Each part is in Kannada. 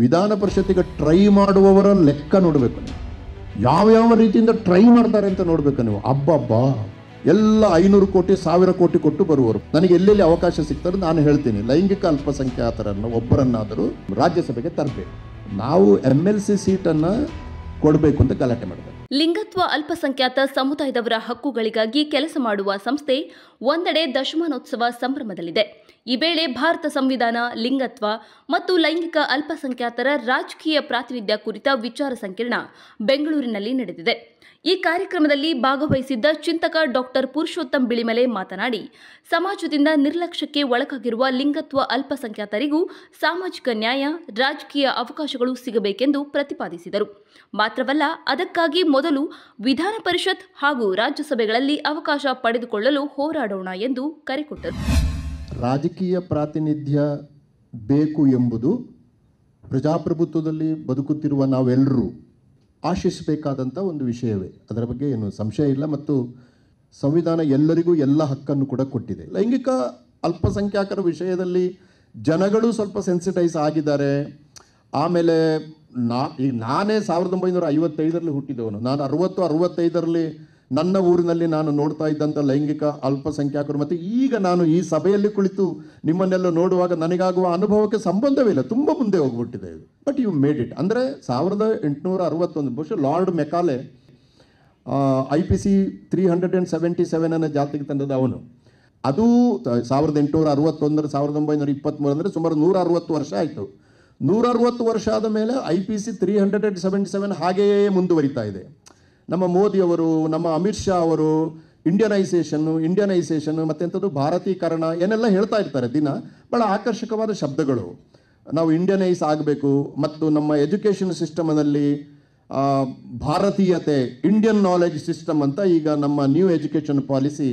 ವಿಧಾನ ಪರಿಷತ್ತಿಗೆ ಟ್ರೈ ಮಾಡುವವರ ಲೆಕ್ಕ ನೋಡಬೇಕು ನೀವು ಯಾವ್ಯಾವ ರೀತಿಯಿಂದ ಟ್ರೈ ಮಾಡ್ತಾರೆ ಅಂತ ನೋಡಬೇಕು ನೀವು ಅಬ್ಬಬ್ಬಾ ಎಲ್ಲ ಐನೂರು ಕೋಟಿ ಸಾವಿರ ಕೋಟಿ ಕೊಟ್ಟು ಬರುವರು ನನಗೆ ಎಲ್ಲೆಲ್ಲಿ ಅವಕಾಶ ಸಿಗ್ತಾರೆ ನಾನು ಹೇಳ್ತೀನಿ ಲೈಂಗಿಕ ಅಲ್ಪಸಂಖ್ಯಾತರನ್ನು ಒಬ್ಬರನ್ನಾದರೂ ರಾಜ್ಯಸಭೆಗೆ ತರಬೇಕು ನಾವು ಎಮ್ ಎಲ್ ಸಿ ಸೀಟನ್ನು ಕೊಡಬೇಕು ಅಂತ ಗಲಾಟೆ ಮಾಡಬೇಕು ಲಿಂಗತ್ವ ಅಲ್ಪಸಂಖ್ಯಾತ ಸಮುದಾಯದವರ ಹಕ್ಕುಗಳಿಗಾಗಿ ಕೆಲಸ ಮಾಡುವ ಸಂಸ್ಥೆ ಒಂದೆಡೆ ದಶಮಾನೋತ್ಸವ ಸಂಭ್ರಮದಲ್ಲಿದೆ ಈ ವೇಳೆ ಭಾರತ ಸಂವಿಧಾನ ಲಿಂಗತ್ವ ಮತ್ತು ಲೈಂಗಿಕ ಅಲ್ಪಸಂಖ್ಯಾತರ ರಾಜಕೀಯ ಪ್ರಾತಿನಿಧ್ಯ ಕುರಿತ ವಿಚಾರ ಸಂಕಿರಣ ಬೆಂಗಳೂರಿನಲ್ಲಿ ನಡೆದಿದೆ ಈ ಕಾರ್ಯಕ್ರಮದಲ್ಲಿ ಭಾಗವಹಿಸಿದ್ದ ಚಿಂತಕ ಡಾಕ್ಟರ್ ಪುರುಷೋತ್ತಮ್ ಬಿಳಿಮಲೆ ಮಾತನಾಡಿ ಸಮಾಜದಿಂದ ನಿರ್ಲಕ್ಷ್ಯಕ್ಕೆ ಒಳಗಾಗಿರುವ ಲಿಂಗತ್ವ ಅಲ್ಪಸಂಖ್ಯಾತರಿಗೂ ಸಾಮಾಜಿಕ ನ್ಯಾಯ ರಾಜಕೀಯ ಅವಕಾಶಗಳು ಸಿಗಬೇಕೆಂದು ಪ್ರತಿಪಾದಿಸಿದರು ಮಾತ್ರವಲ್ಲ ಅದಕ್ಕಾಗಿ ಮೊದಲು ವಿಧಾನ ಪರಿಷತ್ ಹಾಗೂ ರಾಜ್ಯಸಭೆಗಳಲ್ಲಿ ಅವಕಾಶ ಪಡೆದುಕೊಳ್ಳಲು ಹೋರಾಡುವ ಎಂದು ಕರೆ ಕೊಟ್ಟರು ರಾಜಕೀಯ ಪ್ರಾತಿನಿಧ್ಯ ಬೇಕು ಎಂಬುದು ಪ್ರಜಾಪ್ರಭುತ್ವದಲ್ಲಿ ಬದುಕುತ್ತಿರುವ ನಾವೆಲ್ಲರೂ ಆಶಿಸಬೇಕಾದಂಥ ಒಂದು ವಿಷಯವೇ ಅದರ ಬಗ್ಗೆ ಏನು ಸಂಶಯ ಇಲ್ಲ ಮತ್ತು ಸಂವಿಧಾನ ಎಲ್ಲರಿಗೂ ಎಲ್ಲ ಹಕ್ಕನ್ನು ಕೂಡ ಕೊಟ್ಟಿದೆ ಲೈಂಗಿಕ ಅಲ್ಪಸಂಖ್ಯಾತರ ವಿಷಯದಲ್ಲಿ ಜನಗಳು ಸ್ವಲ್ಪ ಸೆನ್ಸಿಟೈಸ್ ಆಗಿದ್ದಾರೆ ಆಮೇಲೆ ನಾ ಈಗ ನಾನೇ ಸಾವಿರದ ಒಂಬೈನೂರ ಐವತ್ತೈದರಲ್ಲಿ ಹುಟ್ಟಿದವನು ನಾನು ಅರುವತ್ತು ಅರುವತ್ತೈದರಲ್ಲಿ ನನ್ನ ಊರಿನಲ್ಲಿ ನಾನು ನೋಡ್ತಾ ಇದ್ದಂಥ ಲೈಂಗಿಕ ಅಲ್ಪಸಂಖ್ಯಾತರು ಮತ್ತು ಈಗ ನಾನು ಈ ಸಭೆಯಲ್ಲಿ ಕುಳಿತು ನಿಮ್ಮನ್ನೆಲ್ಲ ನೋಡುವಾಗ ನನಗಾಗುವ ಅನುಭವಕ್ಕೆ ಸಂಬಂಧವಿಲ್ಲ ತುಂಬ ಮುಂದೆ ಹೋಗ್ಬಿಟ್ಟಿದೆ ಇದು ಬಟ್ ಯು ಮೇಡ್ ಇಟ್ ಅಂದರೆ ಸಾವಿರದ ಎಂಟುನೂರ ಅರವತ್ತೊಂದು ಬಹುಶಃ lord Macaulay I P C three hundred and seventy seven ಅನ್ನೋ ಜಾತಿಗೆ ತಂದದ್ದು ಅವನು ಅದು ಸಾವಿರದ ಎಂಟುನೂರ ಅರವತ್ತೊಂದರ ಸಾವಿರದ ಒಂಬೈನೂರ ಇಪ್ಪತ್ತ್ಮೂರು ಅಂದರೆ ಸುಮಾರು ನೂರ ಅರವತ್ತು ವರ್ಷ ಆಯಿತು ನೂರ ಅರವತ್ತು ವರ್ಷ ಆದ ಮೇಲೆ I P C three hundred and seventy seven ಹಾಗೆಯೇ ಮುಂದುವರಿತಾ ಇದೆ ನಮ್ಮ ಮೋದಿಯವರು ನಮ್ಮ ಅಮಿತ್ ಶಾ ಅವರು ಇಂಡಿಯನೈಸೇಷನ್ನು ಇಂಡಿಯನೈಸೇಷನ್ನು ಮತ್ತೆಂಥದ್ದು ಭಾರತೀಕರಣ ಏನೆಲ್ಲ ಹೇಳ್ತಾ ಇರ್ತಾರೆ ದಿನ ಭಾಳ ಆಕರ್ಷಕವಾದ ಶಬ್ದಗಳು ನಾವು ಇಂಡಿಯನೈಸ್ ಆಗಬೇಕು ಮತ್ತು ನಮ್ಮ ಎಜುಕೇಷನ್ ಸಿಸ್ಟಮ್ನಲ್ಲಿ ಭಾರತೀಯತೆ ಇಂಡಿಯನ್ ನಾಲೆಜ್ ಸಿಸ್ಟಮ್ ಅಂತ ಈಗ ನಮ್ಮ ನ್ಯೂ ಎಜುಕೇಷನ್ ಪಾಲಿಸಿ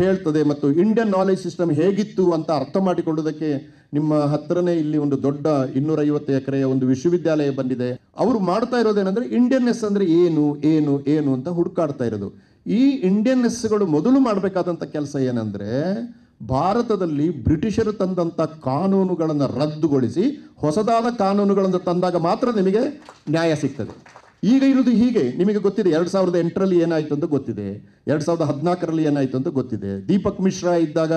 ಹೇಳ್ತದೆ ಮತ್ತು ಇಂಡಿಯನ್ ನಾಲೆಜ್ ಸಿಸ್ಟಮ್ ಹೇಗಿತ್ತು ಅಂತ ಅರ್ಥ ಮಾಡಿಕೊಳ್ಳೋದಕ್ಕೆ ನಿಮ್ಮ ಹತ್ತಿರನೇ ಇಲ್ಲಿ ಒಂದು ದೊಡ್ಡ ಇನ್ನೂರೈವತ್ತು ಎಕರೆಯ ಒಂದು ವಿಶ್ವವಿದ್ಯಾಲಯ ಬಂದಿದೆ ಅವರು ಮಾಡ್ತಾ ಇರೋದೇನೆಂದರೆ ಇಂಡಿಯನ್ನೆಸ್ ಅಂದರೆ ಏನು ಏನು ಏನು ಅಂತ ಹುಡುಕಾಡ್ತಾ ಇರೋದು ಈ ಇಂಡಿಯನ್ನೆಸ್ಗಳು ಮೊದಲು ಮಾಡಬೇಕಾದಂಥ ಕೆಲಸ ಏನಂದರೆ ಭಾರತದಲ್ಲಿ ಬ್ರಿಟಿಷರು ತಂದಂಥ ಕಾನೂನುಗಳನ್ನು ರದ್ದುಗೊಳಿಸಿ ಹೊಸದಾದ ಕಾನೂನುಗಳನ್ನು ತಂದಾಗ ಮಾತ್ರ ನಿಮಗೆ ನ್ಯಾಯ ಸಿಗ್ತದೆ ಈಗ ಇರುವುದು ಹೀಗೆ ನಿಮಗೆ ಗೊತ್ತಿದೆ ಎರಡು ಸಾವಿರದ ಎಂಟರಲ್ಲಿ ಏನಾಯ್ತು ಅಂತ ಗೊತ್ತಿದೆ ಎರಡು ಸಾವಿರದ ಹದಿನಾಲ್ಕರಲ್ಲಿ ಏನಾಯಿತು ಅಂತ ಗೊತ್ತಿದೆ ದೀಪಕ್ ಮಿಶ್ರಾ ಇದ್ದಾಗ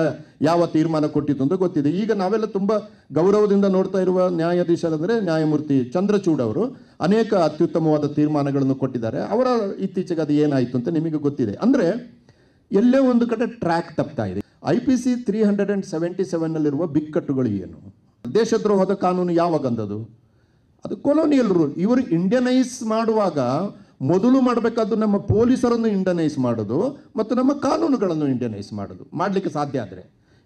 ಯಾವ ತೀರ್ಮಾನ ಕೊಟ್ಟಿತ್ತು ಅಂತ ಗೊತ್ತಿದೆ ಈಗ ನಾವೆಲ್ಲ ತುಂಬ ಗೌರವದಿಂದ ನೋಡ್ತಾ ಇರುವ ನ್ಯಾಯಾಧೀಶರಂದರೆ ನ್ಯಾಯಮೂರ್ತಿ ಚಂದ್ರಚೂಡ್ ಅವರು ಅನೇಕ ಅತ್ಯುತ್ತಮವಾದ ತೀರ್ಮಾನಗಳನ್ನು ಕೊಟ್ಟಿದ್ದಾರೆ ಅವರ ಇತ್ತೀಚೆಗೆ ಅದು ಏನಾಯಿತು ಅಂತ ನಿಮಗೆ ಗೊತ್ತಿದೆ ಅಂದರೆ ಎಲ್ಲೇ ಒಂದು ಕಡೆ ಟ್ರ್ಯಾಕ್ ತಪ್ತಾ ಇದೆ I P C three hundred and seventy ಸೆವೆನ್ನಲ್ಲಿರುವ ಬಿಕ್ಕಟ್ಟುಗಳು ಏನು ದೇಶದ್ರೋಹದ ಕಾನೂನು ಯಾವಾಗಂದದು ಅದು ಕೊಲೋನಿಯಲ್ ರೂಲ್ ಇವರು ಇಂಡಿಯನೈಸ್ ಮಾಡುವಾಗ ಮೊದಲು ಮಾಡಬೇಕಾದ್ದು ನಮ್ಮ ಪೊಲೀಸರನ್ನು ಇಂಡಿಯನೈಸ್ ಮಾಡೋದು ಮತ್ತು ನಮ್ಮ ಕಾನೂನುಗಳನ್ನು ಇಂಡಿಯನೈಸ್ ಮಾಡೋದು ಮಾಡಲಿಕ್ಕೆ ಸಾಧ್ಯ ಆದರೆ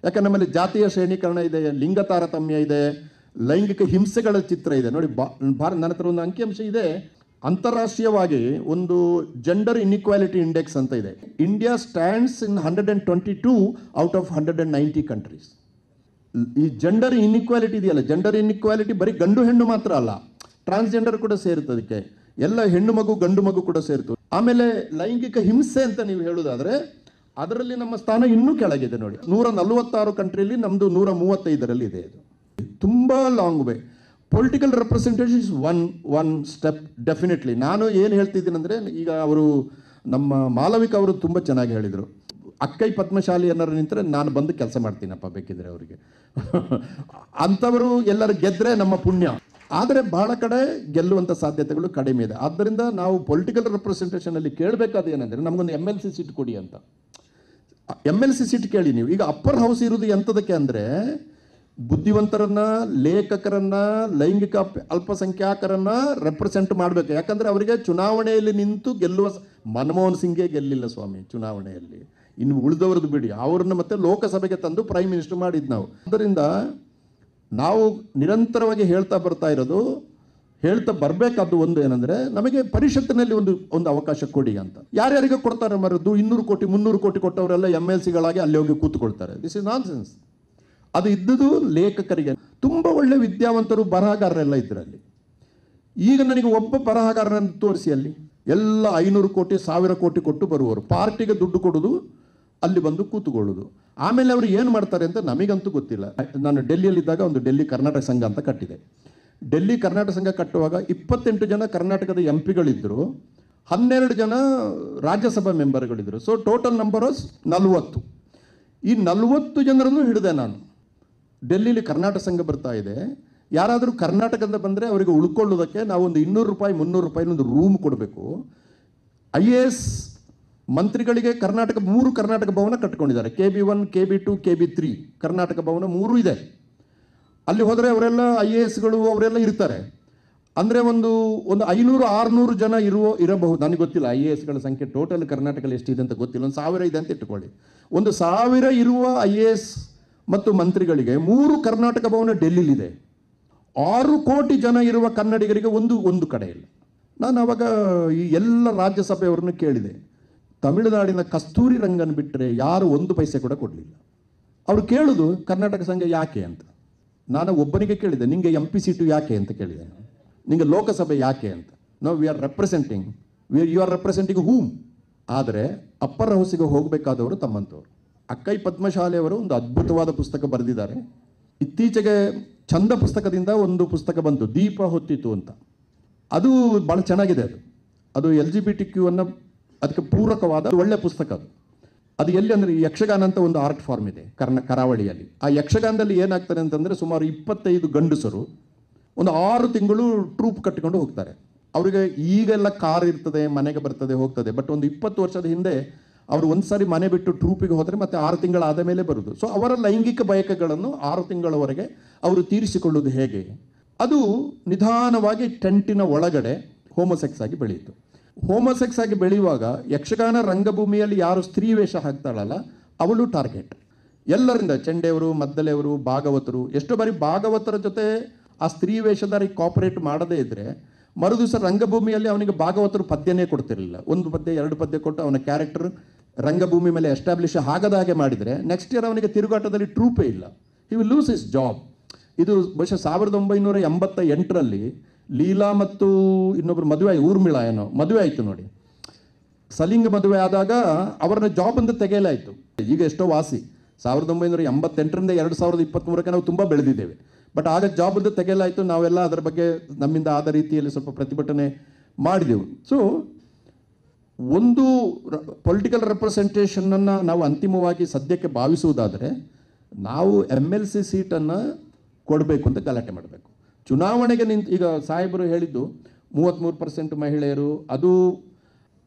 ಯಾಕಂದ್ರೆ ನಮ್ಮಲ್ಲಿ ಜಾತಿಯ ಶ್ರೇಣೀಕರಣ ಇದೆ ಲಿಂಗ ತಾರತಮ್ಯ ಇದೆ ಲೈಂಗಿಕ ಹಿಂಸೆಗಳ ಚಿತ್ರ ಇದೆ ನೋಡಿ ಬಾ ನನ್ನ ಹತ್ರ ಒಂದು ಅಂಕಿಅಂಶ ಇದೆ ಅಂತಾರಾಷ್ಟ್ರೀಯವಾಗಿ ಒಂದು ಜೆಂಡರ್ ಇನ್ಇಕ್ವಾಲಿಟಿ ಇಂಡೆಕ್ಸ್ ಅಂತ ಇದೆ India stands in hundred and twenty two out of hundred and ninety countries ಈ ಜೆಂಡರ್ ಇನ್ಇಕ್ವಾಲಿಟಿ ಇದೆಯಲ್ಲ ಜೆಂಡರ್ ಇನ್ಇಕ್ವಾಲಿಟಿ ಬರೀ ಗಂಡು ಹೆಣ್ಣು ಮಾತ್ರ ಅಲ್ಲ ಟ್ರಾನ್ಸ್ಜೆಂಡರ್ ಕೂಡ ಅದಕ್ಕೆ ಎಲ್ಲ ಹೆಣ್ಣು ಮಗು ಗಂಡು ಮಗು ಕೂಡ ಸೇರ್ತದೆ ಆಮೇಲೆ ಲೈಂಗಿಕ ಹಿಂಸೆ ಅಂತ ನೀವು ಹೇಳೋದಾದರೆ ಅದರಲ್ಲಿ ನಮ್ಮ ಸ್ಥಾನ ಇನ್ನೂ ಕೆಳಗಿದೆ ನೋಡಿ ನೂರ ನಲವತ್ತಾರು ಕಂಟ್ರಿಯಲ್ಲಿ ನಮ್ಮದು ನೂರ ಮೂವತ್ತೈದರಲ್ಲಿ ಇದೆ ಇದು ತುಂಬ long way political representation is one one step definitely ನಾನು ಏನು ಹೇಳ್ತಿದ್ದೀನಿ ಅಂದರೆ ಈಗ ಅವರು ನಮ್ಮ ಮಾಲವಿಕ ಅವರು ತುಂಬ ಚೆನ್ನಾಗಿ ಹೇಳಿದರು ಅಕ್ಕೈ ಪದ್ಮಶಾಲಿ ಅನ್ನೋರು ನಿಂತರೆ ನಾನು ಬಂದು ಕೆಲಸ ಮಾಡ್ತೀನಪ್ಪ ಬೇಕಿದ್ರೆ ಅವರಿಗೆ ಅಂಥವರು ಎಲ್ಲರೂ ಗೆದ್ದರೆ ನಮ್ಮ ಪುಣ್ಯ ಆದರೆ ಬಹಳ ಕಡೆ ಗೆಲ್ಲುವಂಥ ಸಾಧ್ಯತೆಗಳು ಕಡಿಮೆ ಇದೆ ಆದ್ದರಿಂದ ನಾವು ಪೊಲಿಟಿಕಲ್ ರೆಪ್ರೆಸೆಂಟೇಷನಲ್ಲಿ ಕೇಳಬೇಕಾದ ಏನಂದರೆ ನಮಗೊಂದು ಎಮ್ ಎಲ್ ಸಿ ಸೀಟ್ ಕೊಡಿ ಅಂತ ಎಮ್ ಎಲ್ ಸಿ ಸೀಟ್ ಕೇಳಿ ನೀವು ಈಗ ಅಪ್ಪರ್ ಹೌಸ್ ಇರೋದು ಎಂಥದಕ್ಕೆ ಅಂದರೆ ಬುದ್ಧಿವಂತರನ್ನ ಲೇಖಕರನ್ನ ಲೈಂಗಿಕ ಅಲ್ಪಸಂಖ್ಯಾತರನ್ನ ರೆಪ್ರೆಸೆಂಟ್ ಮಾಡಬೇಕು ಯಾಕಂದರೆ ಅವರಿಗೆ ಚುನಾವಣೆಯಲ್ಲಿ ನಿಂತು ಗೆಲ್ಲುವ ಮನಮೋಹನ್ ಸಿಂಗೇ ಗೆಲ್ಲಿಲ್ಲ ಸ್ವಾಮಿ ಚುನಾವಣೆಯಲ್ಲಿ ಇನ್ನು ಉಳಿದವ್ರದ್ದು ಬಿಡಿ ಅವ್ರನ್ನ ಮತ್ತೆ ಲೋಕಸಭೆಗೆ ತಂದು ಪ್ರೈಮ್ ಮಿನಿಸ್ಟರ್ ಮಾಡಿದ್ದು ನಾವು ಅದರಿಂದ ನಾವು ನಿರಂತರವಾಗಿ ಹೇಳ್ತಾ ಬರ್ತಾ ಇರೋದು ಹೇಳ್ತಾ ಬರಬೇಕಾದ್ದು ಒಂದು ಏನಂದರೆ ನಮಗೆ ಪರಿಷತ್ತಿನಲ್ಲಿ ಒಂದು ಒಂದು ಅವಕಾಶ ಕೊಡಿ ಅಂತ ಯಾರ್ಯಾರಿಗೆ ಕೊಡ್ತಾರೆ ಮರದ್ದು ಇನ್ನೂರು ಕೋಟಿ ಮುನ್ನೂರು ಕೋಟಿ ಕೊಟ್ಟವರೆಲ್ಲ ಎಮ್ ಎಲ್ ಸಿಗಳಾಗಿ ಅಲ್ಲಿ ಹೋಗಿ ಕೂತ್ಕೊಳ್ತಾರೆ ದಿಸ್ ಇಸ್ ನಾನ್ ಸೆನ್ಸ್ ಅದು ಇದ್ದುದು ಲೇಖಕರಿಗೆ ತುಂಬ ಒಳ್ಳೆ ವಿದ್ಯಾವಂತರು ಬರಹಗಾರರೆಲ್ಲ ಇದರಲ್ಲಿ ಈಗ ನನಗೆ ಒಬ್ಬ ಬರಹಗಾರನನ್ನು ತೋರಿಸಿ ಅಲ್ಲಿ ಎಲ್ಲ ಐನೂರು ಕೋಟಿ ಸಾವಿರ ಕೋಟಿ ಕೊಟ್ಟು ಬರುವವರು ಪಾರ್ಟಿಗೆ ದುಡ್ಡು ಕೊಡೋದು ಅಲ್ಲಿ ಬಂದು ಕೂತುಕೊಳ್ಳೋದು ಆಮೇಲೆ ಅವರು ಏನು ಮಾಡ್ತಾರೆ ಅಂತ ನಮಗಂತೂ ಗೊತ್ತಿಲ್ಲ ನಾನು ಡೆಲ್ಲಿಯಲ್ಲಿದ್ದಾಗ ಒಂದು ಡೆಲ್ಲಿ ಕರ್ನಾಟಕ ಸಂಘ ಅಂತ ಕಟ್ಟಿದೆ ಡೆಲ್ಲಿ ಕರ್ನಾಟಕ ಸಂಘ ಕಟ್ಟುವಾಗ ಇಪ್ಪತ್ತೆಂಟು ಜನ ಕರ್ನಾಟಕದ ಎಂ ಪಿಗಳಿದ್ದರು ಹನ್ನೆರಡು ಜನ ರಾಜ್ಯಸಭಾ ಮೆಂಬರ್ಗಳಿದ್ದರು ಸೊ ಟೋಟಲ್ ನಂಬರ್ ನಲವತ್ತು ಈ ನಲವತ್ತು ಜನರನ್ನು ಹಿಡಿದೆ ನಾನು ಡೆಲ್ಲಿಲಿ ಕರ್ನಾಟಕ ಸಂಘ ಬರ್ತಾ ಇದೆ ಯಾರಾದರೂ ಕರ್ನಾಟಕದಿಂದ ಬಂದರೆ ಅವರಿಗೆ ಉಳ್ಕೊಳ್ಳೋದಕ್ಕೆ ಒಂದು ಇನ್ನೂರು ರೂಪಾಯಿ ಮುನ್ನೂರು ರೂಪಾಯಿನ ಒಂದು ರೂಮ್ ಕೊಡಬೇಕು ಐ ಎ ಎಸ್ ಮಂತ್ರಿಗಳಿಗೆ ಕರ್ನಾಟಕ ಮೂರು ಕರ್ನಾಟಕ ಭವನ ಕಟ್ಕೊಂಡಿದ್ದಾರೆ K B one K B two K B three Karnataka Bhavan ಮೂರು ಇದೆ ಅಲ್ಲಿ ಹೋದರೆ ಅವರೆಲ್ಲ ಐ ಎ ಎಸ್ಗಳು ಅವರೆಲ್ಲ ಇರ್ತಾರೆ ಅಂದರೆ ಒಂದು ಒಂದು ಐನೂರು ಆರುನೂರು ಜನ ಇರುವ ಇರಬಹುದು ನನಗೆ ಗೊತ್ತಿಲ್ಲ ಐ ಎ ಎಸ್ಗಳ ಸಂಖ್ಯೆ ಟೋಟಲ್ ಕರ್ನಾಟಕದಲ್ಲಿ ಎಷ್ಟಿದೆ ಅಂತ ಗೊತ್ತಿಲ್ಲ ಒಂದು ಸಾವಿರ ಇದೆ ಅಂತ ಇಟ್ಕೊಳ್ಳಿ ಒಂದು ಸಾವಿರ ಇರುವ ಐ ಎ ಎಸ್ ಮತ್ತು ಮಂತ್ರಿಗಳಿಗೆ ಮೂರು ಕರ್ನಾಟಕ ಭವನ ಡೆಲ್ಲಿಲಿದೆ ಆರು ಕೋಟಿ ಜನ ಇರುವ ಕನ್ನಡಿಗರಿಗೆ ಒಂದು ಒಂದು ಕಡೆ ಇಲ್ಲ ನಾನು ಅವಾಗ ಈ ಎಲ್ಲ ರಾಜ್ಯಸಭೆಯವರನ್ನು ಕೇಳಿದೆ ತಮಿಳುನಾಡಿನ ಕಸ್ತೂರಿ ರಂಗನ್ ಬಿಟ್ಟರೆ ಯಾರು ಒಂದು ಪೈಸೆ ಕೂಡ ಕೊಡಲಿಲ್ಲ ಅವರು ಕೇಳುದು ಕರ್ನಾಟಕ ಸಂಘ ಯಾಕೆ ಅಂತ ನಾನು ಒಬ್ಬನಿಗೆ ಕೇಳಿದೆ ನಿಮಗೆ ಎಂ ಪಿ ಸೀಟು ಯಾಕೆ ಅಂತ ಕೇಳಿದೆ ನಿಮಗೆ ಲೋಕಸಭೆ ಯಾಕೆ ಅಂತ ನಾವು we are representing we you are representing whom ಆದರೆ ಅಪ್ಪರ ಹೌಸಿಗೆ ಹೋಗಬೇಕಾದವರು ತಮ್ಮಂತವರು ಅಕ್ಕೈ ಪದ್ಮಶಾಲೆಯವರು ಒಂದು ಅದ್ಭುತವಾದ ಪುಸ್ತಕ ಬರೆದಿದ್ದಾರೆ ಇತ್ತೀಚೆಗೆ ಚಂದ ಪುಸ್ತಕದಿಂದ ಒಂದು ಪುಸ್ತಕ ಬಂತು ದೀಪ ಹೊತ್ತಿತ್ತು ಅಂತ ಅದು ಭಾಳ ಚೆನ್ನಾಗಿದೆ ಅದು ಅದು L G B T Q ಅನ್ನು ಅದಕ್ಕೆ ಪೂರಕವಾದ ಒಳ್ಳೆ ಪುಸ್ತಕ ಅದು ಅದು ಎಲ್ಲಿ ಅಂದರೆ ಯಕ್ಷಗಾನ ಅಂತ ಒಂದು ಆರ್ಟ್ ಫಾರ್ಮ್ ಇದೆ ಕರ್ನ ಕರಾವಳಿಯಲ್ಲಿ ಆ ಯಕ್ಷಗಾನದಲ್ಲಿ ಏನಾಗ್ತಾರೆ ಅಂತಂದರೆ ಸುಮಾರು ಇಪ್ಪತ್ತೈದು ಗಂಡಸರು ಒಂದು ಆರು ತಿಂಗಳು ಟ್ರೂಪ್ ಕಟ್ಟಿಕೊಂಡು ಹೋಗ್ತಾರೆ ಅವರಿಗೆ ಈಗೆಲ್ಲ ಕಾರ್ ಇರ್ತದೆ ಮನೆಗೆ ಬರ್ತದೆ ಹೋಗ್ತದೆ ಬಟ್ ಒಂದು ಇಪ್ಪತ್ತು ವರ್ಷದ ಹಿಂದೆ ಅವರು ಒಂದು ಸಾರಿ ಮನೆ ಬಿಟ್ಟು ಟ್ರೂಪಿಗೆ ಹೋದರೆ ಮತ್ತೆ ಆರು ತಿಂಗಳಾದ ಮೇಲೆ ಬರುವುದು ಸೊ ಅವರ ಲೈಂಗಿಕ ಬಯಕೆಗಳನ್ನು ಆರು ತಿಂಗಳವರೆಗೆ ಅವರು ತೀರಿಸಿಕೊಳ್ಳುವುದು ಹೇಗೆ ಅದು ನಿಧಾನವಾಗಿ ಟೆಂಟಿನ ಒಳಗಡೆ ಹೋಮೋಸೆಕ್ಸ್ ಆಗಿ ಬೆಳೆಯಿತು ಹೋಮೋಸೆಕ್ಸ್ ಆಗಿ ಬೆಳೆಯುವಾಗ ಯಕ್ಷಗಾನ ರಂಗಭೂಮಿಯಲ್ಲಿ ಯಾರು ಸ್ತ್ರೀ ವೇಷ ಹಾಕ್ತಾಳಲ್ಲ ಅವಳು ಟಾರ್ಗೆಟ್ ಎಲ್ಲರಿಂದ ಚೆಂಡೆಯವರು ಮದ್ದಲೆಯವರು ಭಾಗವತರು ಎಷ್ಟೋ ಬಾರಿ ಭಾಗವತರ ಜೊತೆ ಆ ಸ್ತ್ರೀ ವೇಷಧಾರಿ ಕಾಪರೇಟ್ ಮಾಡದೇ ಇದ್ದರೆ ಮರುದಿವಸ ರಂಗಭೂಮಿಯಲ್ಲಿ ಅವನಿಗೆ ಭಾಗವತರು ಪದ್ಯನೇ ಕೊಡ್ತಿರಲಿಲ್ಲ ಒಂದು ಪದ್ಯ ಎರಡು ಪದ್ಯ ಕೊಟ್ಟು ಅವನ ಕ್ಯಾರೆಕ್ಟರ್ ರಂಗಭೂಮಿ ಮೇಲೆ ಎಸ್ಟಾಬ್ಲಿಷ್ ಆಗದ ಹಾಗೆ ಮಾಡಿದರೆ ನೆಕ್ಸ್ಟ್ ಇಯರ್ ಅವನಿಗೆ ತಿರುಗಾಟದಲ್ಲಿ ಟ್ರೂಪೇ ಇಲ್ಲ he will lose his job ಇದು ಬಹುಶಃ ಸಾವಿರದ ಒಂಬೈನೂರ ಎಂಬತ್ತ ಎಂಟರಲ್ಲಿ ಲೀಲಾ ಮತ್ತು ಇನ್ನೊಬ್ರು ಮದುವೆ ಊರ್ಮಿಳ ಏನೋ ಮದುವೆ ಆಯಿತು ನೋಡಿ ಸಲಿಂಗ ಮದುವೆ ಆದಾಗ ಅವ್ರನ್ನ ಜಾಬ್ ತೆಗೆಯಲಾಯಿತು ಈಗ ಎಷ್ಟೋ ವಾಸಿ ಸಾವಿರದ ಒಂಬೈನೂರ ಎಂಬತ್ತೆಂಟರಿಂದ ಎರಡು ಸಾವಿರದ ಇಪ್ಪತ್ತ್ಮೂರಕ್ಕೆ ನಾವು ತುಂಬ ಬೆಳೆದಿದ್ದೇವೆ ಬಟ್ ಆಗ ಜಾಬ್ ತೆಗೆಯಲಾಯಿತು ನಾವೆಲ್ಲ ಅದರ ಬಗ್ಗೆ ನಮ್ಮಿಂದ ಆದ ರೀತಿಯಲ್ಲಿ ಸ್ವಲ್ಪ ಪ್ರತಿಭಟನೆ ಮಾಡಿದೆವು ಸೊ ಒಂದು ಪೊಲಿಟಿಕಲ್ ರೆಪ್ರೆಸೆಂಟೇಷನನ್ನು ನಾವು ಅಂತಿಮವಾಗಿ ಸದ್ಯಕ್ಕೆ ಭಾವಿಸುವುದಾದರೆ ನಾವು ಎಮ್ ಎಲ್ ಸಿ ಸೀಟನ್ನು ಕೊಡಬೇಕು ಅಂತ ಗಲಾಟೆ ಮಾಡಬೇಕು ಚುನಾವಣೆಗೆ ನಿಂತು ಈಗ ಸಾಹೇಬರು ಹೇಳಿದ್ದು ಮೂವತ್ತ್ಮೂರು ಪರ್ಸೆಂಟ್ ಮಹಿಳೆಯರು ಅದು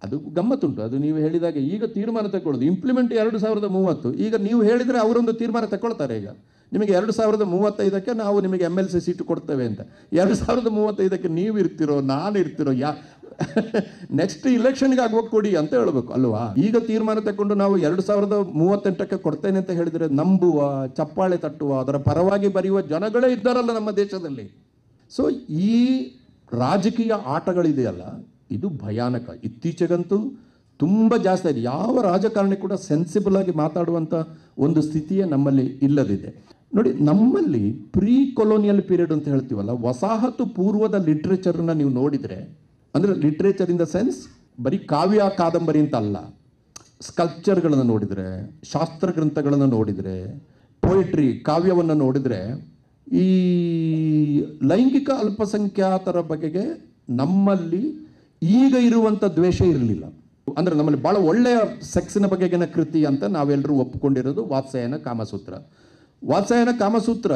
ಅದು ಗಮ್ಮತ್ತುಂಟು ಅದು ನೀವು ಹೇಳಿದಾಗ ಈಗ ತೀರ್ಮಾನ ತಗೊಳ್ಳೋದು ಇಂಪ್ಲಿಮೆಂಟ್ ಎರಡು ಸಾವಿರದ ಮೂವತ್ತು ಈಗ ನೀವು ಹೇಳಿದರೆ ಅವರೊಂದು ತೀರ್ಮಾನ ತಗೊಳ್ತಾರೆ ಈಗ ನಿಮಗೆ ಎರಡು ಸಾವಿರದ ಮೂವತ್ತೈದಕ್ಕೆ ನಾವು ನಿಮಗೆ ಎಮ್ ಎಲ್ ಸಿ ಸೀಟು ಕೊಡ್ತೇವೆ ಅಂತ ಎರಡು ಸಾವಿರದ ಮೂವತ್ತೈದಕ್ಕೆ ನೀವು ಇರ್ತಿರೋ ನಾನು ಇರ್ತಿರೋ ಯಾ ನೆಕ್ಸ್ಟ್ ಇಲೆಕ್ಷನ್ಗೆ ಹೋಗಿ ಕೊಡಿ ಅಂತ ಹೇಳ್ಬೇಕು ಅಲ್ವಾ ಈಗ ತೀರ್ಮಾನ ತಗೊಂಡು ನಾವು ಎರಡು ಸಾವಿರದ ಮೂವತ್ತೆಂಟಕ್ಕೆ ಕೊಡ್ತೇನೆ ಅಂತ ಹೇಳಿದರೆ ನಂಬುವ ಚಪ್ಪಾಳೆ ತಟ್ಟುವ ಅದರ ಪರವಾಗಿ ಬರೆಯುವ ಜನಗಳೇ ಇದ್ದಾರಲ್ಲ ನಮ್ಮ ದೇಶದಲ್ಲಿ ಸೊ ಈ ರಾಜಕೀಯ ಆಟಗಳಿದೆಯಲ್ಲ ಇದು ಭಯಾನಕ ಇತ್ತೀಚೆಗಂತೂ ತುಂಬ ಜಾಸ್ತಿ ಇದೆ ಯಾವ ರಾಜಕಾರಣಿ ಕೂಡ ಸೆನ್ಸಿಬಲ್ ಆಗಿ ಮಾತಾಡುವಂಥ ಒಂದು ಸ್ಥಿತಿಯೇ ನಮ್ಮಲ್ಲಿ ಇಲ್ಲದಿದೆ ನೋಡಿ ನಮ್ಮಲ್ಲಿ ಪ್ರೀ ಕೊಲೋನಿಯಲ್ ಪೀರಿಯಡ್ ಅಂತ ಹೇಳ್ತೀವಲ್ಲ ವಸಾಹತು ಪೂರ್ವದ ಲಿಟ್ರೇಚರನ್ನು ನೀವು ನೋಡಿದರೆ ಅಂದರೆ ಲಿಟ್ರೇಚರ್ ಇನ್ ದ ಸೆನ್ಸ್ ಬರೀ ಕಾವ್ಯ ಕಾದಂಬರಿ ಅಂತ ಅಲ್ಲ ಸ್ಕಲ್ಪ್ಚರ್ಗಳನ್ನು ನೋಡಿದರೆ ಶಾಸ್ತ್ರ ಗ್ರಂಥಗಳನ್ನು ನೋಡಿದರೆ ಪೊಯಿಟ್ರಿ ಕಾವ್ಯವನ್ನು ನೋಡಿದರೆ ಈ ಲೈಂಗಿಕ ಅಲ್ಪಸಂಖ್ಯಾತರ ಬಗೆಗೆ ನಮ್ಮಲ್ಲಿ ಈಗ ಇರುವಂಥ ದ್ವೇಷ ಇರಲಿಲ್ಲ ಅಂದರೆ ನಮ್ಮಲ್ಲಿ ಭಾಳ ಒಳ್ಳೆಯ ಸೆಕ್ಸಿನ ಬಗೆಗಿನ ಕೃತಿ ಅಂತ ನಾವೆಲ್ಲರೂ ಒಪ್ಪಿಕೊಂಡಿರೋದು ವಾತ್ಸಾಯನ ಕಾಮಸೂತ್ರ ವಾತ್ಸಾಯನ ಕಾಮಸೂತ್ರ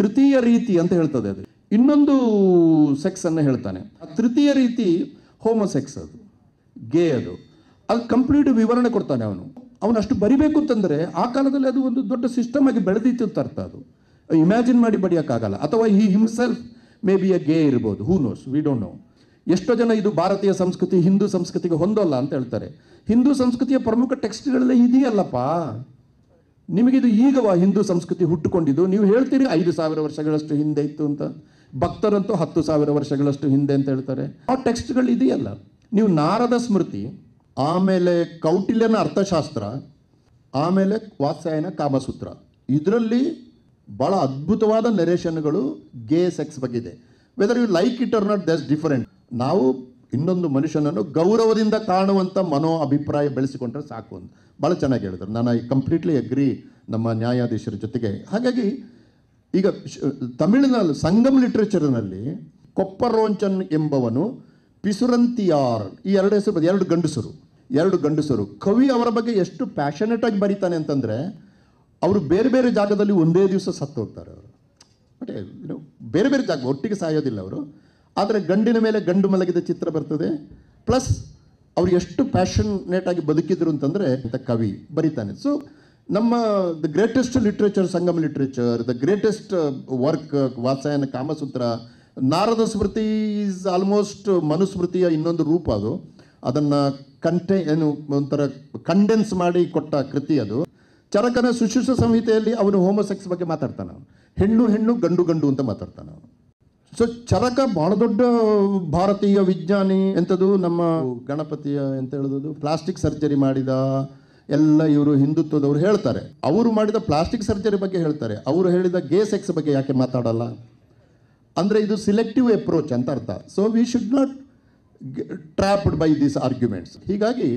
ತೃತೀಯ ರೀತಿ ಅಂತ ಹೇಳ್ತದೆ ಅದು ಇನ್ನೊಂದು ಸೆಕ್ಸ್ ಅನ್ನು ಹೇಳ್ತಾನೆ ಆ ತೃತೀಯ ರೀತಿ ಹೋಮೋಸೆಕ್ಸ್ ಅದು ಗೇ ಅದು ಅದು ಕಂಪ್ಲೀಟ್ ವಿವರಣೆ ಕೊಡ್ತಾನೆ ಅವನು ಅವನು ಅಷ್ಟು ಬರಿಬೇಕು ಅಂತಂದರೆ ಆ ಕಾಲದಲ್ಲಿ ಅದು ಒಂದು ದೊಡ್ಡ ಸಿಸ್ಟಮ್ ಆಗಿ ಬೆಳೆದಿತ್ತು ಅಂತ ಅರ್ಥ ಅದು ಇಮ್ಯಾಜಿನ್ ಮಾಡಿ ಬಡಿಯೋಕ್ಕಾಗಲ್ಲ ಅಥವಾ ಈ himself may be A gay ಇರ್ಬೋದು who knows we don't know ಎಷ್ಟೋ ಜನ ಇದು ಭಾರತೀಯ ಸಂಸ್ಕೃತಿ ಹಿಂದೂ ಸಂಸ್ಕೃತಿಗೆ ಹೊಂದೋಲ್ಲ ಅಂತ ಹೇಳ್ತಾರೆ ಹಿಂದೂ ಸಂಸ್ಕೃತಿಯ ಪ್ರಮುಖ ಟೆಕ್ಸ್ಟ್ಗಳಲ್ಲೇ ಇದೆಯಲ್ಲಪ್ಪ ನಿಮಗಿದು ಈಗವ ಹಿಂದೂ ಸಂಸ್ಕೃತಿ ಹುಟ್ಟುಕೊಂಡಿದ್ದು ನೀವು ಹೇಳ್ತೀರಿ ಐದು ಸಾವಿರ ವರ್ಷಗಳಷ್ಟು ಹಿಂದೆ ಇತ್ತು ಅಂತ ಭಕ್ತರಂತೂ ಹತ್ತು ಸಾವಿರ ವರ್ಷಗಳಷ್ಟು ಹಿಂದೆ ಅಂತ ಹೇಳ್ತಾರೆ ಆ ಟೆಕ್ಸ್ಟ್ಗಳು ಇದೆಯಲ್ಲ ನೀವು ನಾರದ ಸ್ಮೃತಿ ಆಮೇಲೆ ಕೌಟಿಲ್ಯನ ಅರ್ಥಶಾಸ್ತ್ರ ಆಮೇಲೆ ವಾತ್ಸಾಯನ ಕಾಮಸೂತ್ರ ಇದರಲ್ಲಿ ಭಾಳ ಅದ್ಭುತವಾದ ನೆರೇಷನ್ಗಳು ಗೇ ಸೆಕ್ಸ್ ಬಗ್ಗೆ whether you like it or not thus different ನಾವು ಇನ್ನೊಂದು ಮನುಷ್ಯನನ್ನು ಗೌರವದಿಂದ ಕಾಣುವಂಥ ಮನೋ ಅಭಿಪ್ರಾಯ ಬೆಳೆಸಿಕೊಂಡ್ರೆ ಸಾಕು ಅಂತ ಭಾಳ ಚೆನ್ನಾಗಿ ಹೇಳಿದ್ರು ನಾನು ಕಂಪ್ಲೀಟ್ಲಿ ಅಗ್ರಿ ನಮ್ಮ ನ್ಯಾಯಾಧೀಶರ ಜೊತೆಗೆ ಹಾಗಾಗಿ ಈಗ ತಮಿಳಿನಲ್ಲಿ ಸಂಗಮ್ ಲಿಟ್ರೇಚರ್ನಲ್ಲಿ ಕೊಪ್ಪರೋಂಚನ್ ಎಂಬವನು ಪಿಸುರಂತಿಯಾರ್ ಈ ಎರಡು ಹೆಸರು ಎರಡು ಗಂಡಸರು ಎರಡು ಗಂಡಸರು ಕವಿ ಅವರ ಬಗ್ಗೆ ಎಷ್ಟು ಪ್ಯಾಷನೇಟಾಗಿ ಆಗಿ ಬರೀತಾನೆ ಅಂತಂದರೆ ಅವರು ಬೇರೆ ಬೇರೆ ಜಾಗದಲ್ಲಿ ಒಂದೇ ದಿವಸ ಸತ್ತು ಹೋಗ್ತಾರೆ ಅವರು ಬಟ್ ಬೇರೆ ಬೇರೆ ಜಾಗ ಒಟ್ಟಿಗೆ ಸಾಯೋದಿಲ್ಲ ಅವರು ಆದರೆ ಗಂಡಿನ ಮೇಲೆ ಗಂಡು ಮಲಗಿದ ಚಿತ್ರ ಬರ್ತದೆ ಪ್ಲಸ್ ಅವರು ಎಷ್ಟು ಪ್ಯಾಷನೇಟಾಗಿ ಬದುಕಿದ್ರು ಅಂತಂದರೆ ಅಂತ ಕವಿ ಬರೀತಾನೆ ಸೊ ನಮ್ಮ the greatest literature Sangam literature the greatest work Vatsyayana Kamasutra Narada Smriti is almost ಮನುಸ್ಮೃತಿಯ ಇನ್ನೊಂದು ರೂಪ ಅದು ಅದನ್ನು ಕಂಟೆ ಏನು ಒಂಥರ ಕಂಡೆನ್ಸ್ ಮಾಡಿ ಕೊಟ್ಟ ಕೃತಿ ಅದು ಚರಕನ ಶುಶ್ರೂಷ ಸಂಹಿತೆಯಲ್ಲಿ ಅವನು ಹೋಮೋಸೆಕ್ಸ್ ಬಗ್ಗೆ ಮಾತಾಡ್ತಾನೆ ಹೆಣ್ಣು ಹೆಣ್ಣು ಗಂಡು ಗಂಡು ಅಂತ ಮಾತಾಡ್ತಾನೆ ಸೊ ಚರಕ ಬಹಳ ದೊಡ್ಡ ಭಾರತೀಯ ವಿಜ್ಞಾನಿ ಎಂಥದ್ದು ನಮ್ಮ ಗಣಪತಿಯ ಎಂತ ಹೇಳೋದು ಪ್ಲಾಸ್ಟಿಕ್ ಸರ್ಜರಿ ಮಾಡಿದ ಎಲ್ಲ ಇವರು ಹಿಂದುತ್ವದವರು ಹೇಳ್ತಾರೆ ಅವರು ಮಾಡಿದ ಪ್ಲಾಸ್ಟಿಕ್ ಸರ್ಜರಿ ಬಗ್ಗೆ ಹೇಳ್ತಾರೆ ಅವರು ಹೇಳಿದ ಗೇ ಸೆಕ್ಸ್ ಬಗ್ಗೆ ಯಾಕೆ ಮಾತಾಡಲ್ಲ ಅಂದರೆ ಇದು ಸಿಲೆಕ್ಟಿವ್ ಅಪ್ರೋಚ್ ಅಂತ ಅರ್ಥ so we should not trapped by these arguments ಹೀಗಾಗಿ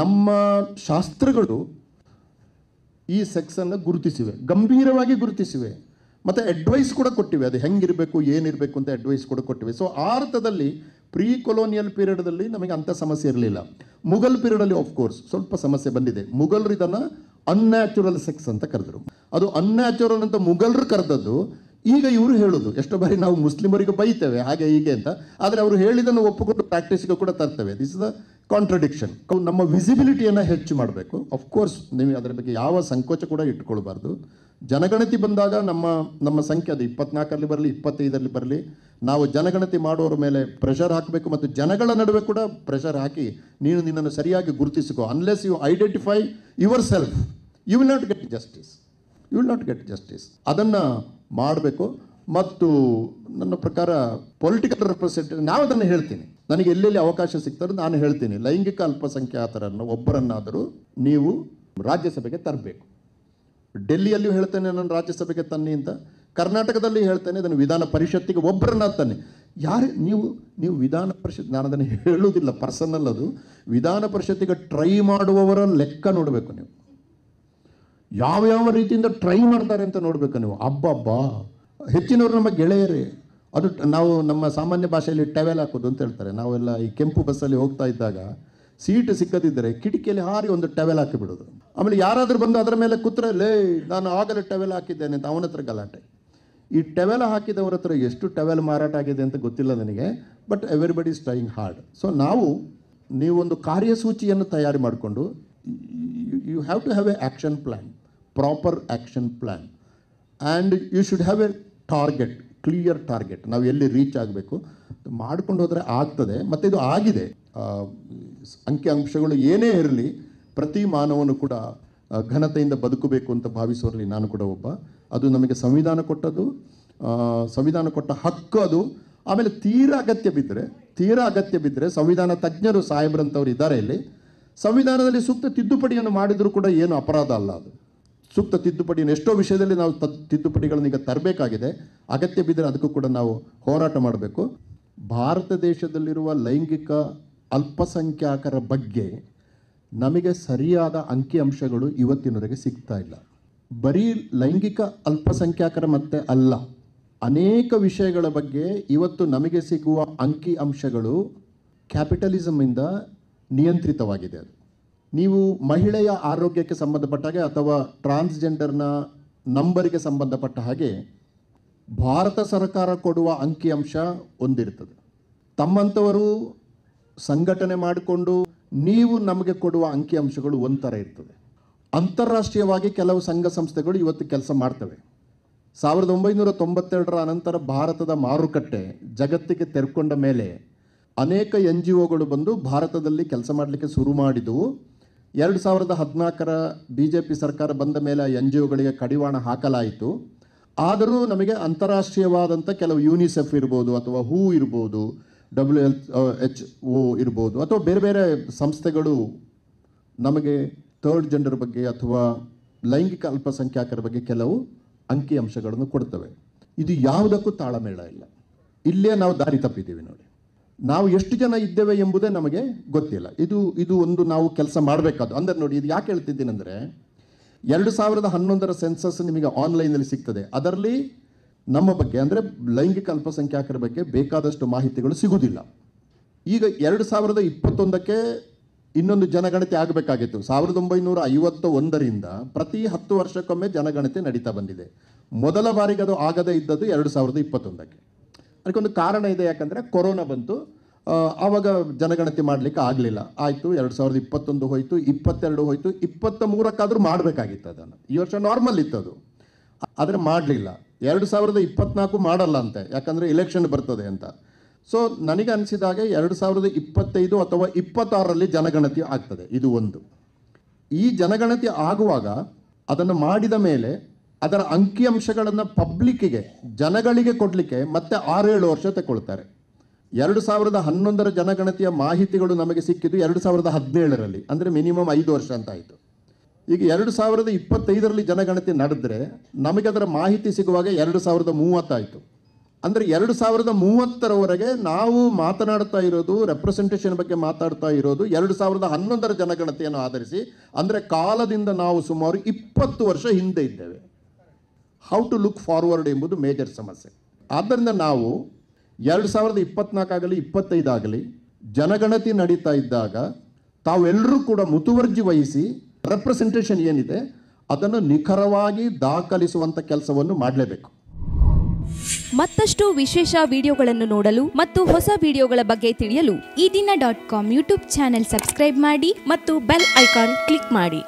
ನಮ್ಮ ಶಾಸ್ತ್ರಗಳು ಈ ಸೆಕ್ಸನ್ನು ಗುರುತಿಸಿವೆ ಗಂಭೀರವಾಗಿ ಗುರುತಿಸಿವೆ ಮತ್ತು ಅಡ್ವೈಸ್ ಕೂಡ ಕೊಟ್ಟಿವೆ ಅದು ಹೆಂಗಿರಬೇಕು ಏನಿರಬೇಕು ಅಂತ ಅಡ್ವೈಸ್ ಕೂಡ ಕೊಟ್ಟಿವೆ ಸೊ ಆ ಅರ್ಥದಲ್ಲಿ ಪ್ರೀ ಕೊಲೋನಿಯಲ್ ಪೀರಿಯಡ್ದಲ್ಲಿ ನಮಗೆ ಅಂಥ ಸಮಸ್ಯೆ ಇರಲಿಲ್ಲ ಮುಘಲ್ ಪೀರಿಯಡಲ್ಲಿ ಕೋರ್ಸ್ ಸ್ವಲ್ಪ ಸಮಸ್ಯೆ ಬಂದಿದೆ ಮುಘಲ್ರು ಇದನ್ನು ಅನ್ಯಾಚುರಲ್ ಸೆಕ್ಸ್ ಅಂತ ಕರೆದರು ಅದು ಅನ್ಯಾಚುರಲ್ ಅಂತ ಮುಘಲ್ರು ಕರೆದದ್ದು ಈಗ ಇವರು ಹೇಳೋದು ಎಷ್ಟೋ ಬಾರಿ ನಾವು ಮುಸ್ಲಿಮರಿಗೂ ಬೈತೇವೆ ಹಾಗೆ ಹೀಗೆ ಅಂತ ಆದರೆ ಅವರು ಹೇಳಿದನ್ನು ಒಪ್ಪಿಕೊಂಡು ಪ್ರಾಕ್ಟೀಸ್ಗೆ ಕೂಡ ತರ್ತೇವೆ ದಿಸ್ ಇಸ್ ದ ಕಾಂಟ್ರಡಿಕ್ಷನ್ ನಮ್ಮ ವಿಸಿಬಿಲಿಟಿಯನ್ನು ಹೆಚ್ಚು ಮಾಡಬೇಕು ಕೋರ್ಸ್ ನೀವು ಅದರ ಬಗ್ಗೆ ಯಾವ ಸಂಕೋಚ ಕೂಡ ಇಟ್ಕೊಳ್ಬಾರ್ದು ಜನಗಣತಿ ಬಂದಾಗ ನಮ್ಮ ನಮ್ಮ ಸಂಖ್ಯೆ ಅದು ಇಪ್ಪತ್ನಾಲ್ಕರಲ್ಲಿ ಬರಲಿ ಇಪ್ಪತ್ತೈದರಲ್ಲಿ ಬರಲಿ ನಾವು ಜನಗಣತಿ ಮಾಡೋರ ಮೇಲೆ ಪ್ರೆಷರ್ ಹಾಕಬೇಕು ಮತ್ತು ಜನಗಳ ನಡುವೆ ಕೂಡ ಪ್ರೆಷರ್ ಹಾಕಿ ನೀನು ನಿನ್ನನ್ನು ಸರಿಯಾಗಿ ಗುರುತಿಸಿಕೊ unless you identify yourself you will not get justice you will not get justice ಅದನ್ನು ಮಾಡಬೇಕು ಮತ್ತು ನನ್ನ ಪ್ರಕಾರ ಪೊಲಿಟಿಕಲ್ ರೆಪ್ರೆಸೆಂಟೇಟಿವ್ ನಾವು ಅದನ್ನು ಹೇಳ್ತೀನಿ ನನಗೆ ಎಲ್ಲೆಲ್ಲಿ ಅವಕಾಶ ಸಿಗ್ತಾರೋ ನಾನು ಹೇಳ್ತೀನಿ ಲೈಂಗಿಕ ಅಲ್ಪಸಂಖ್ಯಾತರನ್ನು ಒಬ್ಬರನ್ನಾದರೂ ನೀವು ರಾಜ್ಯಸಭೆಗೆ ತರಬೇಕು ಡೆಲ್ಲಿಯಲ್ಲಿಯೂ ಹೇಳ್ತೇನೆ ನಾನು ರಾಜ್ಯಸಭೆಗೆ ತನ್ನಿ ಅಂತ ಕರ್ನಾಟಕದಲ್ಲಿ ಹೇಳ್ತೇನೆ ಅದನ್ನು ವಿಧಾನ ಪರಿಷತ್ತಿಗೆ ಒಬ್ಬರನ್ನ ತನ್ನಿ ಯಾರು ನೀವು ನೀವು ವಿಧಾನ ಪರಿಷತ್ ನಾನು ಅದನ್ನು ಹೇಳುವುದಿಲ್ಲ ಪರ್ಸನಲ್ ಅದು ವಿಧಾನ ಪರಿಷತ್ತಿಗೆ ಟ್ರೈ ಮಾಡುವವರ ಲೆಕ್ಕ ನೋಡಬೇಕು ನೀವು ಯಾವ ಯಾವ ರೀತಿಯಿಂದ ಟ್ರೈ ಮಾಡ್ತಾರೆ ಅಂತ ನೋಡಬೇಕು ನೀವು ಅಬ್ಬಬ್ಬಾ ಹೆಚ್ಚಿನವರು ನಮ್ಮ ಗೆಳೆಯರೇ ಅದು ನಾವು ನಮ್ಮ ಸಾಮಾನ್ಯ ಭಾಷೆಯಲ್ಲಿ ಟವೆಲ್ ಹಾಕೋದು ಅಂತ ಹೇಳ್ತಾರೆ ನಾವೆಲ್ಲ ಈ ಕೆಂಪು ಬಸ್ಸಲ್ಲಿ ಹೋಗ್ತಾ ಇದ್ದಾಗ ಸೀಟ್ ಸಿಕ್ಕದಿದ್ದರೆ ಕಿಟಕಿಯಲ್ಲಿ ಹಾರಿ ಒಂದು ಟವೆಲ್ ಹಾಕಿಬಿಡೋದು ಆಮೇಲೆ ಯಾರಾದರೂ ಬಂದು ಅದರ ಮೇಲೆ ಕೂತ್ರೆ ಲೇ ನಾನು ಆಗಲೇ ಟವೆಲ್ ಹಾಕಿದ್ದೇನೆ ಅಂತ ಅವನ ಹತ್ರ ಗಲಾಟೆ ಈ ಟವೆಲ್ ಹಾಕಿದವರ ಹತ್ರ ಎಷ್ಟು ಟವೆಲ್ ಮಾರಾಟ ಆಗಿದೆ ಅಂತ ಗೊತ್ತಿಲ್ಲ ನನಗೆ but everybody is trying hard so ನಾವು ನೀವೊಂದು ಕಾರ್ಯಸೂಚಿಯನ್ನು ತಯಾರಿ ಮಾಡಿಕೊಂಡು you have to have a action plan proper action plan and you should have a target clear target ನಾವು ಎಲ್ಲಿ ರೀಚ್ ಆಗಬೇಕು ಮಾಡ್ಕೊಂಡು ಹೋದರೆ ಆಗ್ತದೆ ಮತ್ತು ಇದು ಆಗಿದೆ ಅಂಕಿ ಅಂಶಗಳು ಏನೇ ಇರಲಿ ಪ್ರತಿ ಮಾನವನು ಕೂಡ ಘನತೆಯಿಂದ ಬದುಕಬೇಕು ಅಂತ ಭಾವಿಸುವಲ್ಲಿ ನಾನು ಕೂಡ ಒಬ್ಬ ಅದು ನಮಗೆ ಸಂವಿಧಾನ ಕೊಟ್ಟದ್ದು ಸಂವಿಧಾನ ಕೊಟ್ಟ ಹಕ್ಕು ಅದು ಆಮೇಲೆ ತೀರಾ ಅಗತ್ಯ ಬಿದ್ದರೆ ತೀರಾ ಅಗತ್ಯ ಬಿದ್ದರೆ ಸಂವಿಧಾನ ತಜ್ಞರು ಸಾಹೇಬ್ರಂಥವ್ರು ಇದ್ದಾರೆ ಇಲ್ಲಿ ಸಂವಿಧಾನದಲ್ಲಿ ಸೂಕ್ತ ತಿದ್ದುಪಡಿಯನ್ನು ಮಾಡಿದರೂ ಕೂಡ ಏನು ಅಪರಾಧ ಅಲ್ಲ ಅದು ಸೂಕ್ತ ತಿದ್ದುಪಡಿಯನ್ನು ಎಷ್ಟೋ ವಿಷಯದಲ್ಲಿ ನಾವು ತಿದ್ದುಪಡಿಗಳನ್ನು ಈಗ ತರಬೇಕಾಗಿದೆ ಅಗತ್ಯ ಬಿದ್ದರೆ ಅದಕ್ಕೂ ಕೂಡ ನಾವು ಹೋರಾಟ ಮಾಡಬೇಕು ಭಾರತ ದೇಶದಲ್ಲಿರುವ ಲೈಂಗಿಕ ಅಲ್ಪಸಂಖ್ಯಾತರ ಬಗ್ಗೆ ನಮಗೆ ಸರಿಯಾದ ಅಂಕಿಅಂಶಗಳು ಇವತ್ತಿನವರೆಗೆ ಸಿಗ್ತಾ ಇಲ್ಲ ಬರೀ ಲೈಂಗಿಕ ಅಲ್ಪಸಂಖ್ಯಾತರ ಮತ್ತೆ ಅಲ್ಲ ಅನೇಕ ವಿಷಯಗಳ ಬಗ್ಗೆ ಇವತ್ತು ನಮಗೆ ಸಿಗುವ ಅಂಕಿ ಅಂಶಗಳು ಕ್ಯಾಪಿಟಲಿಸಮಿಂದ ನಿಯಂತ್ರಿತವಾಗಿದೆ ಅದು ನೀವು ಮಹಿಳೆಯ ಆರೋಗ್ಯಕ್ಕೆ ಸಂಬಂಧಪಟ್ಟ ಹಾಗೆ ಅಥವಾ ಟ್ರಾನ್ಸ್ಜೆಂಡರ್ನ ನಂಬರಿಗೆ ಸಂಬಂಧಪಟ್ಟ ಹಾಗೆ ಭಾರತ ಸರ್ಕಾರ ಕೊಡುವ ಅಂಕಿಅಂಶ ಹೊಂದಿರ್ತದೆ ತಮ್ಮಂಥವರು ಸಂಘಟನೆ ಮಾಡಿಕೊಂಡು ನೀವು ನಮಗೆ ಕೊಡುವ ಅಂಕಿಅಂಶಗಳು ಒಂಥರ ಇರ್ತದೆ ಅಂತಾರಾಷ್ಟ್ರೀಯವಾಗಿ ಕೆಲವು ಸಂಘ ಸಂಸ್ಥೆಗಳು ಇವತ್ತು ಕೆಲಸ ಮಾಡ್ತವೆ ಸಾವಿರದ ಒಂಬೈನೂರ ತೊಂಬತ್ತೆರಡರ ಅನಂತರ ಭಾರತದ ಮಾರುಕಟ್ಟೆ ಜಗತ್ತಿಗೆ ತೆರೆಕೊಂಡ ಮೇಲೆ ಅನೇಕ ಎನ್ ಜಿ ಒಗಳು ಬಂದು ಭಾರತದಲ್ಲಿ ಕೆಲಸ ಮಾಡಲಿಕ್ಕೆ ಶುರು ಮಾಡಿದವು ಎರಡು ಸಾವಿರದ ಹದಿನಾಲ್ಕರ ಬಿ ಜೆ ಪಿ ಸರ್ಕಾರ ಬಂದ ಮೇಲೆ ಎನ್ ಜಿ ಒಗಳಿಗೆ ಕಡಿವಾಣ ಹಾಕಲಾಯಿತು ಆದರೂ ನಮಗೆ ಅಂತಾರಾಷ್ಟ್ರೀಯವಾದಂಥ ಕೆಲವು ಯೂನಿಸೆಫ್ ಇರ್ಬೋದು ಅಥವಾ ಹೂ ಇರ್ಬೋದು ಡಬ್ಲ್ಯೂ ಎಲ್ ಎಚ್ ಒ ಇರ್ಬೋದು ಅಥವಾ ಬೇರೆ ಬೇರೆ ಸಂಸ್ಥೆಗಳು ನಮಗೆ ಥರ್ಡ್ ಜೆಂಡರ್ ಬಗ್ಗೆ ಅಥವಾ ಲೈಂಗಿಕ ಅಲ್ಪಸಂಖ್ಯಾತರ ಬಗ್ಗೆ ಕೆಲವು ಅಂಕಿಅಂಶಗಳನ್ನು ಕೊಡ್ತವೆ ಇದು ಯಾವುದಕ್ಕೂ ತಾಳಮೇಳ ಇಲ್ಲ ಇಲ್ಲೇ ನಾವು ದಾರಿ ತಪ್ಪಿದ್ದೀವಿ ನೋಡಿ ನಾವು ಎಷ್ಟು ಜನ ಇದ್ದೇವೆ ಎಂಬುದೇ ನಮಗೆ ಗೊತ್ತಿಲ್ಲ ಇದು ಇದು ಒಂದು ನಾವು ಕೆಲಸ ಮಾಡಬೇಕಾದ್ರು ಅಂದರೆ ನೋಡಿ ಇದು ಯಾಕೆ ಹೇಳ್ತಿದ್ದೀನಂದರೆ ಎರಡು ಸಾವಿರದ ಹನ್ನೊಂದರ ಸೆನ್ಸಸ್ ನಿಮಗೆ ಆನ್ಲೈನಲ್ಲಿ ಸಿಗ್ತದೆ ಅದರಲ್ಲಿ ನಮ್ಮ ಬಗ್ಗೆ ಅಂದರೆ ಲೈಂಗಿಕ ಅಲ್ಪಸಂಖ್ಯಾತರ ಬಗ್ಗೆ ಬೇಕಾದಷ್ಟು ಮಾಹಿತಿಗಳು ಸಿಗುವುದಿಲ್ಲ ಈಗ ಎರಡು ಸಾವಿರದ ಇಪ್ಪತ್ತೊಂದಕ್ಕೆ ಇನ್ನೊಂದು ಜನಗಣತಿ ಆಗಬೇಕಾಗಿತ್ತು ಸಾವಿರದ ಒಂಬೈನೂರ ಐವತ್ತ ಒಂದರಿಂದ ಪ್ರತಿ ಹತ್ತು ವರ್ಷಕ್ಕೊಮ್ಮೆ ಜನಗಣತಿ ನಡೀತಾ ಬಂದಿದೆ ಮೊದಲ ಬಾರಿಗೆ ಅದು ಆಗದೇ ಇದ್ದದ್ದು ಎರಡು ಸಾವಿರದ ಇಪ್ಪತ್ತೊಂದಕ್ಕೆ ಅದಕ್ಕೊಂದು ಕಾರಣ ಇದೆ ಯಾಕಂದರೆ ಕೊರೋನಾ ಬಂತು ಆವಾಗ ಜನಗಣತಿ ಮಾಡಲಿಕ್ಕೆ ಆಗಲಿಲ್ಲ ಆಯಿತು ಎರಡು ಸಾವಿರದ ಇಪ್ಪತ್ತೊಂದು ಹೋಯಿತು ಇಪ್ಪತ್ತೆರಡು ಹೋಯಿತು ಇಪ್ಪತ್ತ ಮೂರಕ್ಕಾದರೂ ಮಾಡಬೇಕಾಗಿತ್ತು ಅದನ್ನು ಈ ವರ್ಷ ನಾರ್ಮಲ್ ಇತ್ತು ಅದು ಆದರೆ ಮಾಡಲಿಲ್ಲ ಎರಡು ಸಾವಿರದ ಇಪ್ಪತ್ನಾಲ್ಕು ಮಾಡಲ್ಲ ಅಂತೆ ಯಾಕಂದರೆ ಇಲೆಕ್ಷನ್ ಬರ್ತದೆ ಅಂತ ಸೊ ನನಗೆ ಅನಿಸಿದಾಗ ಎರಡು ಸಾವಿರದ ಇಪ್ಪತ್ತೈದು ಅಥವಾ ಇಪ್ಪತ್ತಾರರಲ್ಲಿ ಜನಗಣತಿ ಆಗ್ತದೆ ಇದು ಒಂದು ಈ ಜನಗಣತಿ ಆಗುವಾಗ ಅದನ್ನು ಮಾಡಿದ ಮೇಲೆ ಅದರ ಅಂಕಿಅಂಶಗಳನ್ನು ಪಬ್ಲಿಕ್ಕಿಗೆ ಜನಗಳಿಗೆ ಕೊಡಲಿಕ್ಕೆ ಮತ್ತೆ ಆರೇಳು ವರ್ಷ ತಗೊಳ್ತಾರೆ ಎರಡು ಸಾವಿರದ ಹನ್ನೊಂದರ ಜನಗಣತಿಯ ಮಾಹಿತಿಗಳು ನಮಗೆ ಸಿಕ್ಕಿದ್ದು ಎರಡು ಸಾವಿರದ ಹದಿನೇಳರಲ್ಲಿ ಅಂದರೆ ಮಿನಿಮಮ್ ಐದು ವರ್ಷ ಅಂತ ಆಯಿತು ಈಗ ಎರಡು ಸಾವಿರದ ಇಪ್ಪತ್ತೈದರಲ್ಲಿ ಜನಗಣತಿ ನಡೆದ್ರೆ ನಮಗೆ ಅದರ ಮಾಹಿತಿ ಸಿಗುವಾಗ ಎರಡು ಸಾವಿರದ ಮೂವತ್ತಾಯಿತು ಅಂದರೆ ಎರಡು ಸಾವಿರದ ಮೂವತ್ತರವರೆಗೆ ನಾವು ಮಾತನಾಡ್ತಾ ಇರೋದು ರೆಪ್ರೆಸೆಂಟೇಷನ್ ಬಗ್ಗೆ ಮಾತಾಡ್ತಾ ಇರೋದು ಎರಡು ಸಾವಿರದ ಹನ್ನೊಂದರ ಜನಗಣತಿಯನ್ನು ಆಧರಿಸಿ ಅಂದರೆ ಕಾಲದಿಂದ ನಾವು ಸುಮಾರು ಇಪ್ಪತ್ತು ವರ್ಷ ಹಿಂದೆ ಇದ್ದೇವೆ ಹೌ ಟು ಲುಕ್ ಫಾರ್ವರ್ಡ್ ಎಂಬುದು ಮೇಜರ್ ಸಮಸ್ಯೆ ಆದ್ದರಿಂದ ನಾವು ಎರಡು ಸಾವಿರದ ಇಪ್ಪತ್ನಾಲ್ಕಾಗಲಿ ಇಪ್ಪತ್ತೈದಾಗಲಿ ಜನಗಣತಿ ನಡೀತಾ ಇದ್ದಾಗ ತಾವೆಲ್ಲರೂ ಕೂಡ ಮುತುವರ್ಜಿ ವಹಿಸಿ ರೆಪ್ರೆಸೆಂಟೇಷನ್ ಏನಿದೆ ಅದನ್ನು ನಿಖರವಾಗಿ ದಾಖಲಿಸುವಂಥ ಕೆಲಸವನ್ನು ಮಾಡಲೇಬೇಕು ಮತ್ತಷ್ಟು ವಿಶೇಷ ವಿಡಿಯೋಗಳನ್ನು ನೋಡಲು ಮತ್ತು ಹೊಸ ವಿಡಿಯೋಗಳ ಬಗ್ಗೆ ತಿಳಿಯಲು ಈ ದಿನ dot com YouTube channel subscribe ಮಾಡಿ ಮತ್ತು ಬೆಲ್ ಐಕಾನ್ ಕ್ಲಿಕ್ ಮಾಡಿ